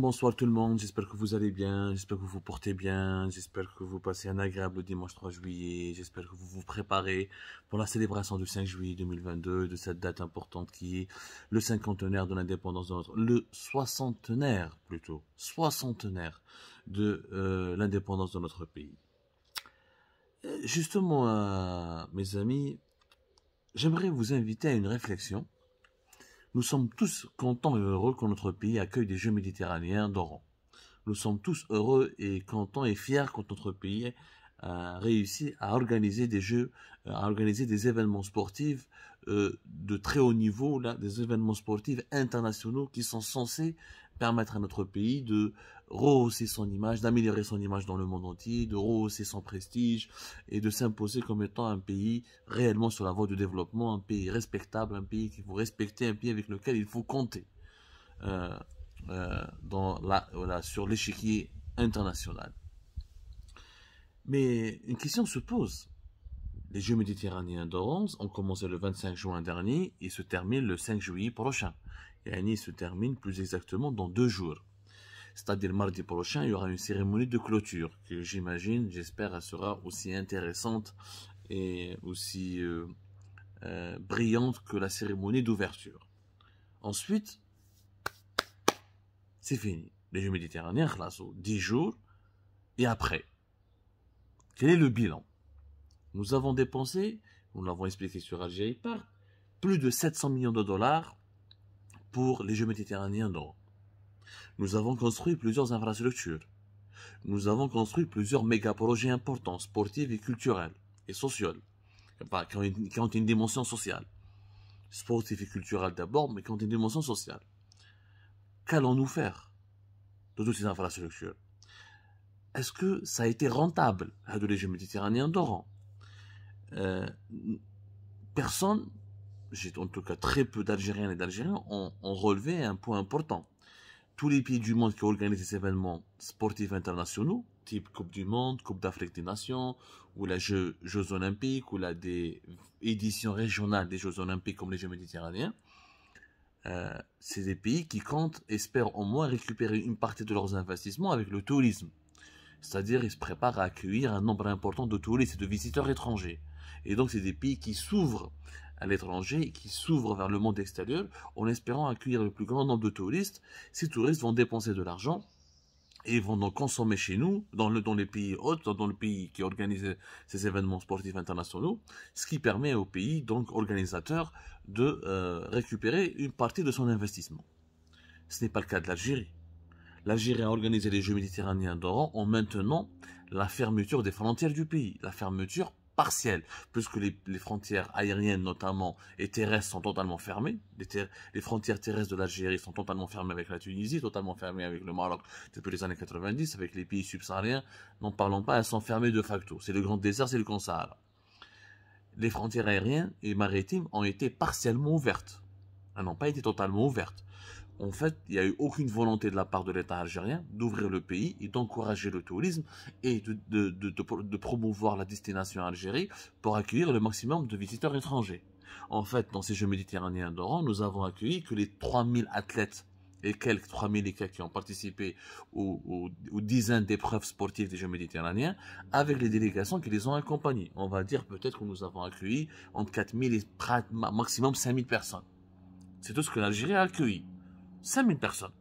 bonsoir tout le monde, j'espère que vous allez bien, j'espère que vous vous portez bien, j'espère que vous passez un agréable dimanche 3 juillet, j'espère que vous vous préparez pour la célébration du 5 juillet 2022, de cette date importante qui est le cinquantenaire de l'indépendance de notre, le soixantenaire plutôt, soixantenaire de euh, l'indépendance de notre pays. Euh, justement, euh, mes amis, j'aimerais vous inviter à une réflexion nous sommes tous contents et heureux quand notre pays accueille des Jeux méditerranéens d'Oran. Nous sommes tous heureux et contents et fiers quand notre pays a euh, réussi à organiser des jeux, euh, à organiser des événements sportifs euh, de très haut niveau, là, des événements sportifs internationaux qui sont censés permettre à notre pays de rehausser son image, d'améliorer son image dans le monde entier, de rehausser son prestige et de s'imposer comme étant un pays réellement sur la voie du développement, un pays respectable, un pays qu'il faut respecter, un pays avec lequel il faut compter euh, euh, dans sur l'échiquier international. Mais une question se pose. Les Jeux méditerranéens d'Orange ont commencé le 25 juin dernier et se terminent le 5 juillet prochain. Et Annie se termine plus exactement dans deux jours c'est-à-dire mardi prochain, il y aura une cérémonie de clôture que j'imagine, j'espère, sera aussi intéressante et aussi euh, euh, brillante que la cérémonie d'ouverture. Ensuite, c'est fini. Les Jeux méditerranéens, 10 jours, et après, quel est le bilan Nous avons dépensé, nous l'avons expliqué sur Algérie Par, plus de 700 millions de dollars pour les Jeux méditerranéens d'Europe. Nous avons construit plusieurs infrastructures. Nous avons construit plusieurs méga-projets importants, sportifs et culturels, et sociaux, qui, ont une, dimension sociale. Sportif et culturel d'abord, mais qui ont une dimension sociale. Qu'allons-nous faire de toutes ces infrastructures Est-ce que ça a été rentable, à de méditerranéen d'Oran euh, Personne en tout cas très peu d'Algériens et d'Algériens ont, ont, relevé un point important tous les pays du monde qui organisent des événements sportifs internationaux, type Coupe du Monde, Coupe d'Afrique des Nations, ou les Jeux, Olympiques, ou la des éditions régionales des Jeux Olympiques comme les Jeux Méditerranéens, euh, c'est des pays qui comptent, espèrent au moins récupérer une partie de leurs investissements avec le tourisme. C'est-à-dire, ils se préparent à accueillir un nombre important de touristes et de visiteurs étrangers. Et donc, c'est des pays qui s'ouvrent à l'étranger qui s'ouvre vers le monde extérieur en espérant accueillir le plus grand nombre de touristes. Ces touristes vont dépenser de l'argent et vont donc consommer chez nous, dans, le, dans les pays hôtes, dans le pays qui organise ces événements sportifs internationaux, ce qui permet au pays, donc organisateur, de euh, récupérer une partie de son investissement. Ce n'est pas le cas de l'Algérie. L'Algérie a organisé les Jeux méditerranéens d'Oran en maintenant la fermeture des frontières du pays, la fermeture partielle, puisque les, frontières aériennes notamment et terrestres sont totalement fermées. Les, frontières terrestres de l'Algérie sont totalement fermées avec la Tunisie, totalement fermées avec le Maroc depuis les années 90, avec les pays subsahariens. N'en parlons pas, elles sont fermées de facto. C'est le grand désert, c'est le Consahara. Les frontières aériennes et maritimes ont été partiellement ouvertes. Elles n'ont pas été totalement ouvertes en fait, il n'y a eu aucune volonté de la part de l'État algérien d'ouvrir le pays et d'encourager le tourisme et de, promouvoir la destination Algérie pour accueillir le maximum de visiteurs étrangers. En fait, dans ces Jeux méditerranéens d'Oran, nous avons accueilli que les 3000 athlètes et quelques 3000 et quelques qui ont participé aux, dizaines d'épreuves sportives des Jeux méditerranéens, avec les délégations qui les ont accompagnés. On va dire peut-être que nous avons accueilli entre 4000 et maximum 5000 personnes. C'est tout ce que l'Algérie a accueilli. 5000 personnes.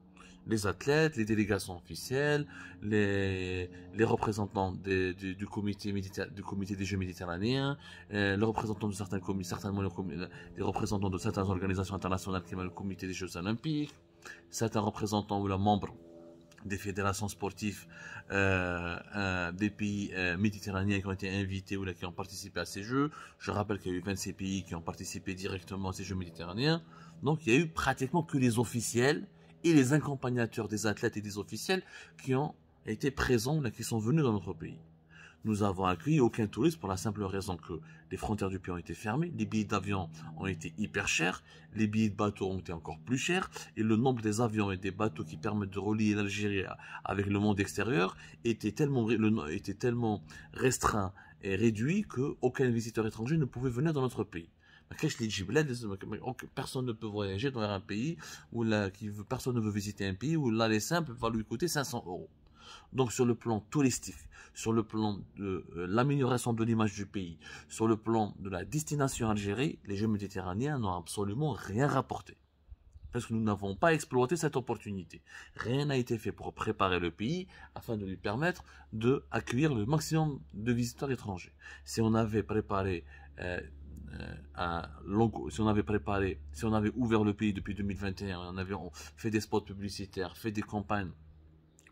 Les athlètes, les délégations officielles, les, les représentants du, comité du comité des Jeux méditerranéens, euh, les représentants de certains comités, certainement représentants de certaines organisations internationales comme le comité des Jeux olympiques, certains représentants ou les membres des fédérations sportives euh, euh, des pays euh, méditerranéens qui ont été invités ou qui ont participé à ces jeux. Je rappelle qu'il y a eu 26 pays qui ont participé directement à ces jeux méditerranéens. Donc il y a eu pratiquement que les officiels et les accompagnateurs des athlètes et des officiels qui ont été présents, ou qui sont venus dans notre pays nous avons accueilli aucun touriste pour la simple raison que les frontières du pays ont été fermées, les billets d'avion ont été hyper chers, les billets de bateau ont été encore plus chers, et le nombre des avions et des bateaux qui permettent de relier l'Algérie avec le monde extérieur était tellement, était tellement restreint et réduit qu'aucun aucun visiteur étranger ne pouvait venir dans notre pays. Personne ne peut voyager dans un pays où la, qui, personne ne veut visiter un pays où l'aller simple va lui coûter 500 euros. Donc sur le plan touristique, sur le plan de euh, l'amélioration de l'image du pays, sur le plan de la destination Algérie, les Jeux méditerranéens n'ont absolument rien rapporté. Parce que nous n'avons pas exploité cette opportunité. Rien n'a été fait pour préparer le pays afin de lui permettre de accueillir le maximum de visiteurs étrangers. Si on avait euh, euh, si on avait préparé, si on avait ouvert le pays depuis 2021, on avait fait des spots publicitaires, fait des campagnes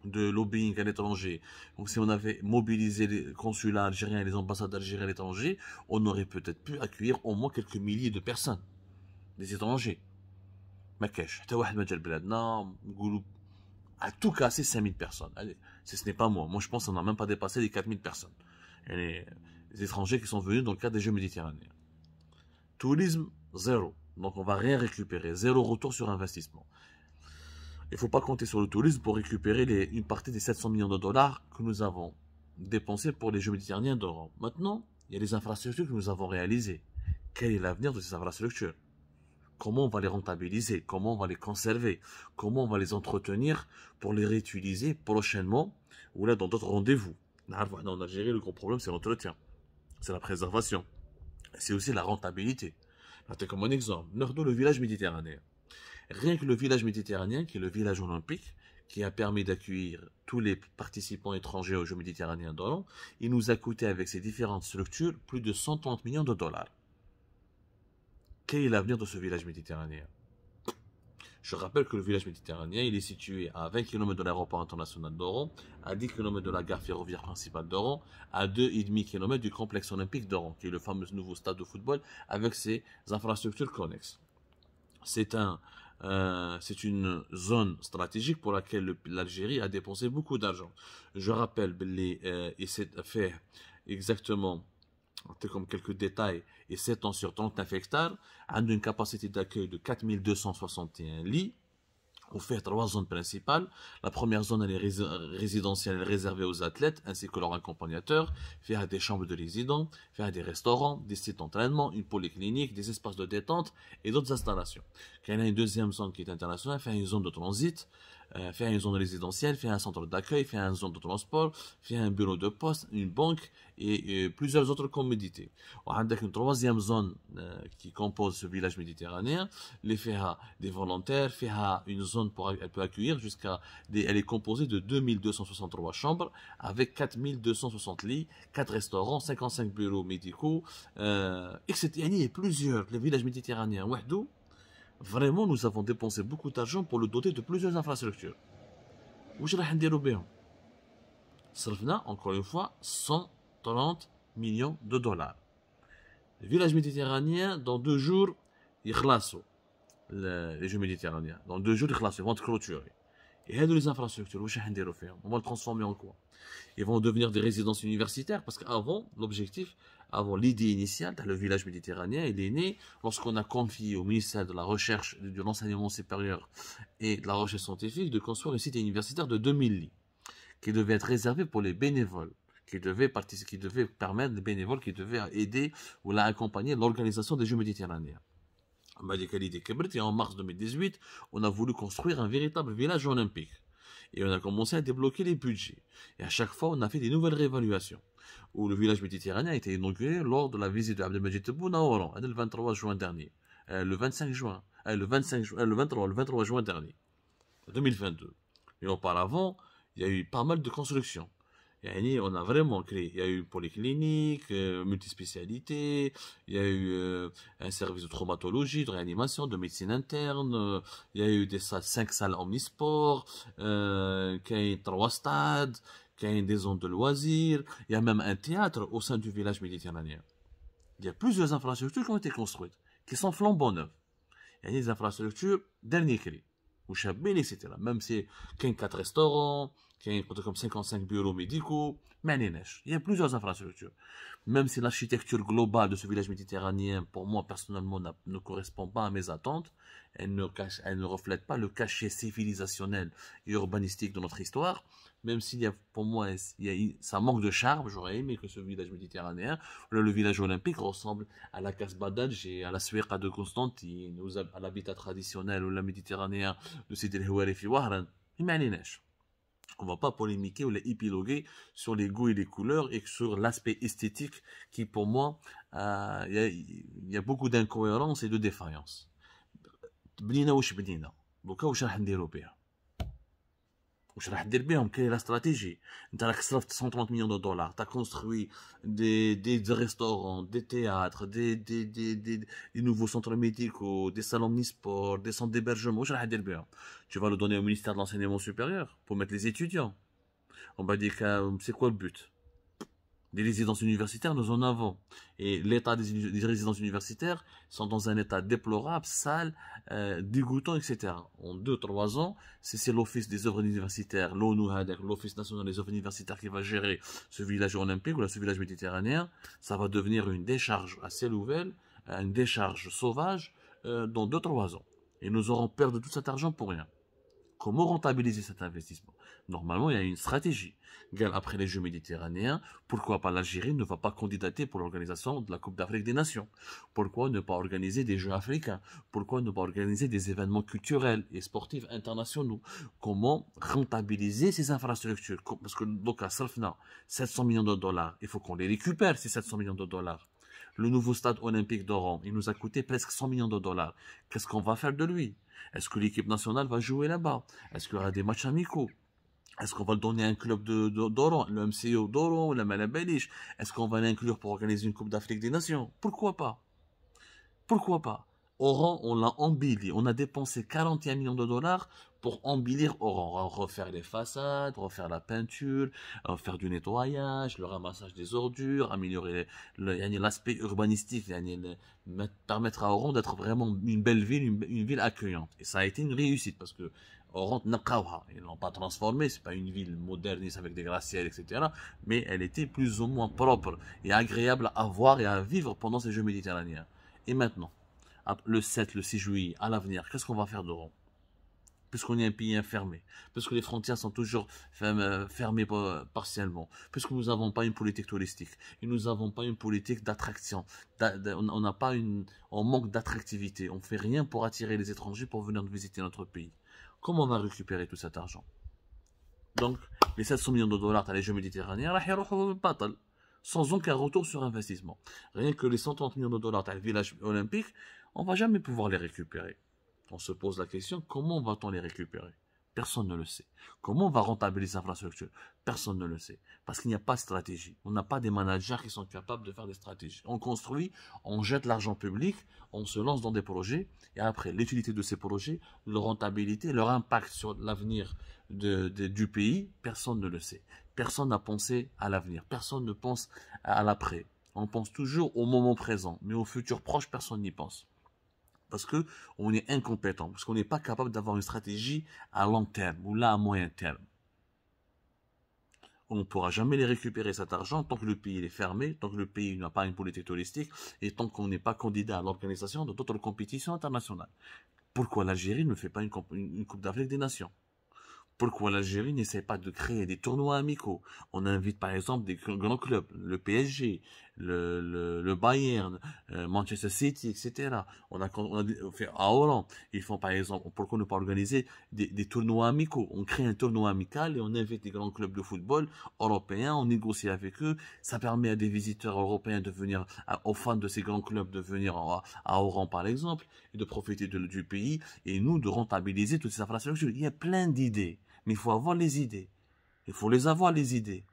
de lobbying à l'étranger, donc si on avait mobilisé les consulats algériens et les ambassades algériennes à l'étranger, on aurait peut-être pu accueillir au moins quelques milliers de personnes, des étrangers. Makesh, حتى واحد ما à tout 5000 personnes. Allez, ce, n'est pas moi. Moi, je pense qu'on n'a même pas dépassé les 4000 personnes. les, étrangers qui sont venus dans le cadre des Jeux méditerranéens. Tourisme, zéro. Donc, on va rien récupérer. Zéro retour sur investissement il ne faut pas compter sur le tourisme pour récupérer une partie des 700 millions de dollars que nous avons dépensés pour les Jeux méditerranéens d'Europe. Maintenant, il y a les infrastructures que nous avons réalisées. Quel est l'avenir de ces infrastructures Comment on va les rentabiliser Comment on va les conserver Comment on va les entretenir pour les réutiliser prochainement ou là dans d'autres rendez-vous En ah, Algérie, le gros problème, c'est l'entretien, c'est la préservation, c'est aussi la rentabilité. Comme un exemple, Nordo, le village méditerranéen. Rien que le village méditerranéen, qui est le village olympique, qui a permis d'accueillir tous les participants étrangers aux Jeux méditerranéens d'Oron, il nous a coûté avec ses différentes structures plus de 130 millions de dollars. Quel est l'avenir de ce village méditerranéen je rappelle que le village méditerranéen, il est situé à 20 km de l'aéroport international d'Oran, à 10 km de la gare ferroviaire principale d'Oran, à 2,5 km du complexe olympique d'Oran, qui est le fameux nouveau stade de football avec ses infrastructures connexes. C'est un euh, c'est une zone stratégique pour laquelle l'Algérie a dépensé beaucoup d'argent. Je rappelle, les, euh, et c'est fait exactement comme quelques détails, et 7 ans sur 39 hectares, une capacité d'accueil de 4261 lits, ou fait trois zones principales. La première zone elle est résidentielle réservée aux athlètes ainsi que leurs accompagnateurs, faire des chambres de résidents, faire des restaurants, des sites d'entraînement, une polyclinique, des espaces de détente et d'autres installations. Il y a une deuxième zone qui est internationale, faire une zone de transit. Euh, faire une zone résidentielle, faire un centre d'accueil, faire une zone de transport, faire un bureau de poste, une banque et, euh, plusieurs autres commodités. On a une troisième zone euh, qui compose ce village méditerranéen, les faire des volontaires, faire une zone pour elle peut accueillir jusqu'à elle est composée de 2263 chambres avec 4260 lits, 4 restaurants, 55 bureaux médicaux, etc. Il y a plusieurs, le village méditerranéen, Wahdou, vraiment nous avons dépensé beaucoup d'argent pour le doter de plusieurs infrastructures. واش راح au بهم dépensé, encore une fois 130 millions de dollars Le village méditerranéen, dans deux jours يخلصوا les jeux méditerranéens dans deux jours ils vont être clôturés et les infrastructures on va le transformer en quoi ils vont devenir des résidences universitaires parce qu'avant l'objectif avant l'idée initiale, le village méditerranéen, il est né lorsqu'on a confié au ministère de la Recherche, de l'Enseignement supérieur et de la Recherche scientifique de construire un site universitaire de 2000 lits, qui devait être réservé pour les bénévoles, qui devait, permettre les bénévoles qui devaient aider ou l'accompagner l'organisation des Jeux méditerranéens. en mars 2018, on a voulu construire un véritable village olympique et on a commencé à débloquer les budgets. Et à chaque fois, on a fait des nouvelles réévaluations. Où le village méditerranéen a été inauguré lors de la visite de Abdelmajid Tebboune à Oran, hein, le 23 juin dernier. Euh, le 25 juin. Euh, le 23, euh, juin dernier. 2022. Et auparavant, il y a eu pas mal de constructions on a vraiment créé. Il y a eu polyclinique, multispecialité euh, multispécialité, il y a eu euh, un service de traumatologie, de réanimation, de médecine interne, il y a eu des salles, cinq salles omnisports, euh, trois stades, il des zones de loisirs, il y a même un théâtre au sein du village méditerranéen. Il y a plusieurs infrastructures qui ont été construites, qui sont flambant neuves. Il y a des infrastructures dernier cri, ou c'était là Même si il y a quatre restaurants, cinquante-cinq لكم 55 بيرو ميديكو Il y a plusieurs infrastructures. Même si l'architecture globale de ce village méditerranéen pour moi personnellement ne correspond pas à mes attentes elle ne reflète pas le cachet civilisationnel et urbanistique de notre histoire même s'il y a pour moi ça manque de charme j'aurais aimé que ce village méditerranéen le, village olympique ressemble à la Casbah d'Alger et à la Sueqa de Constantine à l'habitat traditionnel ou la méditerranéen de Sidi El Houari mais on va pas polémiquer ou les épiloguer sur les goûts et les couleurs et sur l'aspect esthétique qui pour moi euh, il y, a beaucoup d'incohérences et de défaillances quelle est la stratégie Tu as construit des restaurants, des théâtres, des nouveaux centres médicaux, des salons de sport, des centres d'hébergement. tu vas le donner au ministère de l'enseignement supérieur pour mettre les étudiants. On va dire euh, c'est quoi le but des résidences universitaires, nous en avons. Et l'état des, résidences universitaires sont dans un état déplorable, sale, euh, dégoûtant, etc. En deux, trois ans, c'est l'Office des œuvres universitaires, l'ONU, hein, l'Office national des œuvres universitaires qui va gérer ce village olympique ou ce village méditerranéen. Ça va devenir une décharge assez nouvelle, une décharge sauvage euh, dans deux, trois ans. Et nous aurons perdu tout cet argent pour rien. Comment rentabiliser cet investissement Normalement, il y a une stratégie. Après les Jeux méditerranéens, pourquoi pas l'Algérie ne va pas candidater pour l'organisation de la Coupe d'Afrique des Nations Pourquoi ne pas organiser des Jeux africains Pourquoi ne pas organiser des événements culturels et sportifs internationaux Comment rentabiliser ces infrastructures Parce que donc à 700 millions de dollars, il faut qu'on les récupère, ces 700 millions de dollars le nouveau stade olympique d'Oran, il nous a coûté presque 100 millions de dollars. Qu'est-ce qu'on va faire de lui est-ce que l'équipe nationale va jouer là-bas Est-ce qu'il y aura des matchs amicaux est-ce qu'on va le donner un club de, d'Oran, le MCO d'Oran, la Malabelich Est-ce qu'on va l'inclure pour organiser une Coupe d'Afrique des Nations Pourquoi pas Pourquoi pas Oran, on l'a embelli. On a dépensé 41 millions de dollars pour embellir Oran, refaire les façades, refaire la peinture, faire du nettoyage, le ramassage des ordures, améliorer l'aspect urbanistique, permettre à Oran d'être vraiment une belle ville, une, ville accueillante. Et ça a été une réussite parce que Oran Nakawa, ils l'ont pas transformé c'est pas une ville moderniste avec des glaciers, etc. Mais elle était plus ou moins propre et agréable à voir et à vivre pendant ces Jeux méditerranéens. Et maintenant, le 7, le 6 juillet, à l'avenir, qu'est-ce qu'on va faire d'Oran puisqu'on est un pays enfermé, Puisque les frontières sont toujours euh, fermées partiellement, puisque nous n'avons pas une politique touristique, et nous n'avons pas une politique d'attraction, on n'a pas une, manque d'attractivité, on fait rien pour attirer les étrangers pour venir visiter notre pays. Comment on va récupérer tout cet argent Donc, les 700 millions de dollars à les Jeux méditerranéens, sans aucun retour sur investissement. Rien que les 130 millions de dollars à le village olympique, on va jamais pouvoir les récupérer on se pose la question, comment va-t-on les récupérer Personne ne le sait. Comment on va rentabiliser infrastructures? Personne ne le sait. Parce qu'il n'y a pas de stratégie. On n'a pas des managers qui sont capables de faire des stratégies. On construit, on jette l'argent public, on se lance dans des projets, et après, l'utilité de ces projets, leur rentabilité, leur impact sur l'avenir du pays, personne ne le sait. Personne n'a pensé à l'avenir. Personne ne pense à l'après. On pense toujours au moment présent, mais au futur proche, personne n'y pense parce que on est incompétent, parce qu'on n'est pas capable d'avoir une stratégie à long terme ou là à moyen terme. On ne pourra jamais récupérer cet argent tant que le pays est fermé, tant que le pays n'a pas une politique touristique et tant qu'on n'est pas candidat à l'organisation de d'autres compétitions internationales. Pourquoi l'Algérie ne fait pas une Coupe d'Afrique des Nations pourquoi l'Algérie n'essaie pas de créer des tournois amicaux On invite par exemple des grands clubs, le PSG, le, le, Bayern, euh, Manchester City, etc. On a, fait à Oran. ils font par exemple, pourquoi ne pas organiser des, des, tournois amicaux On crée un tournoi amical et on invite des grands clubs de football européens, on négocie avec eux, ça permet à des visiteurs européens de venir, aux fans de ces grands clubs de venir à, Oran par exemple, et de profiter de, du pays, et nous de rentabiliser toutes ces infrastructures. Il y a plein d'idées, mais il faut avoir les idées. Il faut les avoir les idées.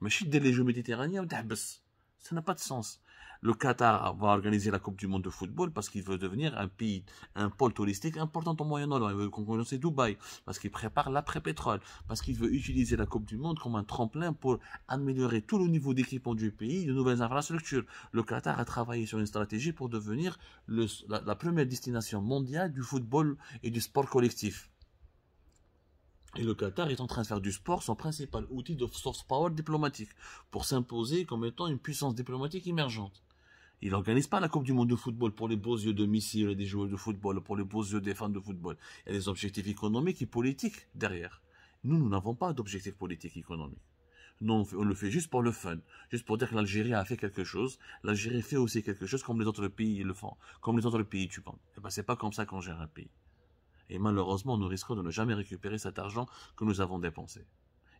mais suis les jeux méditerranéens d'abs. Ça n'a pas de sens. Le Qatar va organiser la Coupe du Monde de football parce qu'il veut devenir un pays, un pôle touristique important au Moyen-Orient. Il veut concurrencer Dubaï parce qu'il prépare l'après-pétrole, parce qu'il veut utiliser la Coupe du Monde comme un tremplin pour améliorer tout le niveau d'équipement du pays, de nouvelles infrastructures. Le Qatar a travaillé sur une stratégie pour devenir la, première destination mondiale du football et du sport collectif. Et le Qatar est en train de faire du sport son principal outil de source power diplomatique, pour s'imposer comme étant une puissance diplomatique émergente. Il n'organise pas la Coupe du Monde de football pour les beaux yeux de missiles et des joueurs de football, pour les beaux yeux des fans de football. Il y a des objectifs économiques et politiques derrière. Nous, nous n'avons pas d'objectifs politiques et économiques. Non, on le fait juste pour le fun, juste pour dire que l'Algérie a fait quelque chose. L'Algérie fait aussi quelque chose comme les autres pays le font, comme les autres pays tu penses. Et ben c'est pas comme ça qu'on gère un pays. Et malheureusement, nous risquons de ne jamais récupérer cet argent que nous avons dépensé.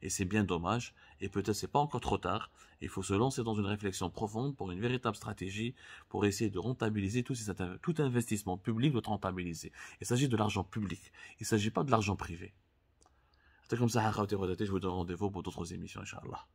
Et c'est bien dommage, et peut-être c'est pas encore trop tard, il faut se lancer dans une réflexion profonde pour une véritable stratégie pour essayer de rentabiliser tout, investissement public doit rentabiliser. Il s'agit de l'argent public, il ne s'agit pas de l'argent privé. C'est comme ça, je vous donne rendez-vous pour d'autres émissions, Inch'Allah.